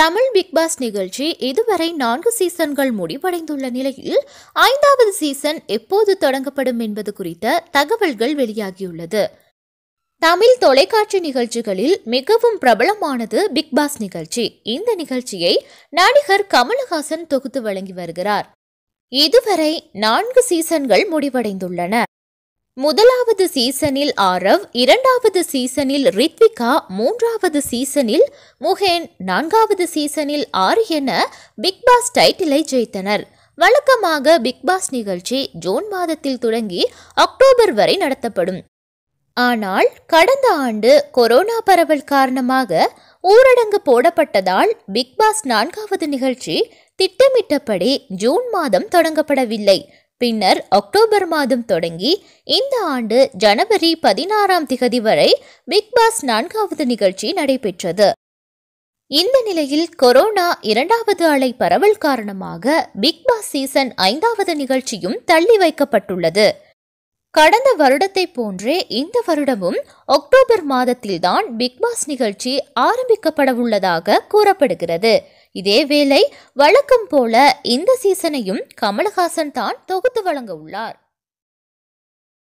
Tamil Bigg Boss நிகழ்ச்சி இதுவரை நான்கு சீசன்கள் முடிவடைந்துள்ள நிலையில் ஐந்தாவது சீசன் எப்போது தொடங்கப்படும் என்பது குறித்த தகவல்கள் வெளியாகியுள்ளது தமிழ் தொலைக்காட்சி நிகழ்ச்சிகளில் மிகவும் பிரபலமானது பிக்பாஸ் நிகழ்ச்சி இந்த நிகழ்ச்சியை நடிகர் கமலஹாசன் தொகுத்து வழங்கி வருகிறார் இதுவரை நான்கு சீசன்கள் முடிவடைந்துள்ளன முதலாவது சீசனில் ஆரவ் இரண்டாவது சீசனில் ரித்விகா மூன்றாவது சீசனில் முகேன் நான்காவது சீசனில் ஆறு என பிக்பாஸ் டைட்டிலை ஜெயித்தனர் வழக்கமாக பிக்பாஸ் நிகழ்ச்சி ஜூன் மாதத்தில் தொடங்கி அக்டோபர் வரை நடத்தப்படும் ஆனால் கடந்த ஆண்டு கொரோனா பரவல் காரணமாக ஊரடங்கு போடப்பட்டதால் பிக்பாஸ் நான்காவது நிகழ்ச்சி திட்டமிட்டபடி ஜூன் மாதம் தொடங்கப்படவில்லை பின்னர் அக்டோபர் மாதம் தொடங்கி இந்த ஆண்டு ஜனவரி பதினாறாம் திகதி வரை பிக் பாஸ் நான்காவது நிகழ்ச்சி நடைபெற்றது இந்த நிலையில் கொரோனா இரண்டாவது அலை பரவல் காரணமாக பிக் பாஸ் சீசன் ஐந்தாவது நிகழ்ச்சியும் தள்ளி வைக்கப்பட்டுள்ளது கடந்த வருடத்தை போன்றே இந்த வருடமும் அக்டோபர் மாதத்தில்தான் பிக்பாஸ் நிகழ்ச்சி ஆரம்பிக்கப்பட உள்ளதாக கூறப்படுகிறது இதேவேளை வழக்கம் போல இந்த சீசனையும் கமல்ஹாசன் தான் தொகுத்து வழங்க உள்ளார்